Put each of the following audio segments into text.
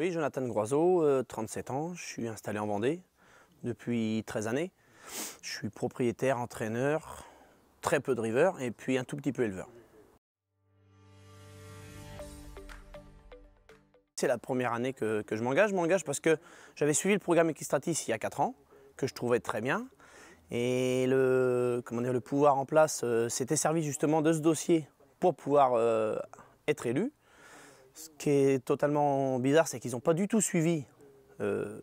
Oui, Jonathan Groiseau, 37 euh, ans, je suis installé en Vendée depuis 13 années. Je suis propriétaire, entraîneur, très peu de river et puis un tout petit peu éleveur. C'est la première année que, je m'engage. Je m'engage parce que j'avais suivi le programme Equistratis il y a 4 ans, que je trouvais très bien. Et le, comment le pouvoir en place euh, s'était servi justement de ce dossier pour pouvoir euh, être élu. Ce qui est totalement bizarre, c'est qu'ils n'ont pas du tout suivi euh,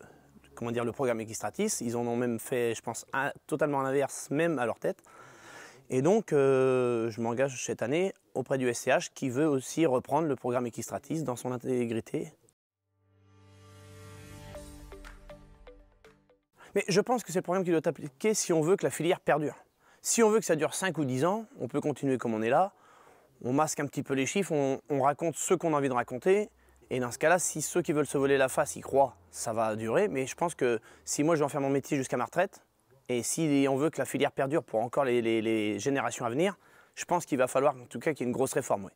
comment dire, le programme Equistratis. Ils en ont même fait, je pense, totalement l'inverse, même à leur tête. Et donc, euh, je m'engage cette année auprès du SCH qui veut aussi reprendre le programme Equistratis dans son intégrité. Mais je pense que c'est le programme qui doit appliquer si on veut que la filière perdure. Si on veut que ça dure 5 ou 10 ans, on peut continuer comme on est là on masque un petit peu les chiffres, on, raconte ce qu'on a envie de raconter. Et dans ce cas-là, si ceux qui veulent se voler la face y croient, ça va durer. Mais je pense que si moi je vais en faire mon métier jusqu'à ma retraite, et si on veut que la filière perdure pour encore les, générations à venir, je pense qu'il va falloir en tout cas qu'il y ait une grosse réforme.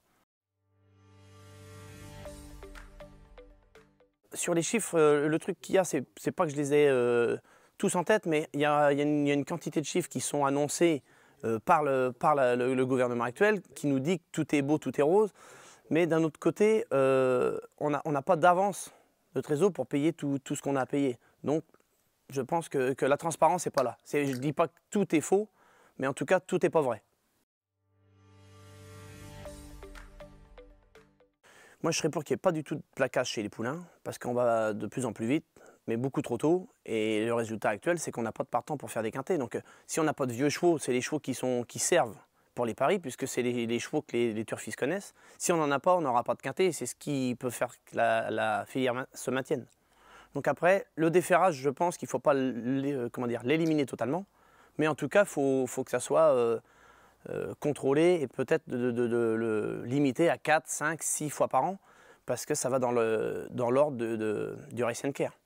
Sur les chiffres, euh, le truc qu'il y a, c'est pas que je les ai euh, tous en tête, mais il y, a, une, quantité de chiffres qui sont annoncés euh, par, le, gouvernement actuel qui nous dit que tout est beau, tout est rose. Mais d'un autre côté, euh, on n'a pas d'avance de trésor pour payer tout, ce qu'on a à payer. Donc je pense que, la transparence n'est pas là. je ne dis pas que tout est faux, mais en tout cas, tout n'est pas vrai. Moi, je serais pour qu'il n'y ait pas du tout de placage chez les poulains, parce qu'on va de plus en plus vite mais beaucoup trop tôt. Et le résultat actuel, c'est qu'on n'a pas de partant pour faire des quintés. Donc euh, si on n'a pas de vieux chevaux, c'est les chevaux qui, sont, qui servent pour les paris, puisque c'est les, chevaux que les, turfistes connaissent. Si on n'en a pas, on n'aura pas de quintés. et c'est ce qui peut faire que la, filière se maintienne. Donc après, le déferrage, je pense qu'il ne faut pas euh, l'éliminer totalement, mais en tout cas, il faut, faut, que ça soit euh, contrôlé et peut-être de, le limiter à 4, 5, 6 fois par an, parce que ça va dans l'ordre dans du race and care.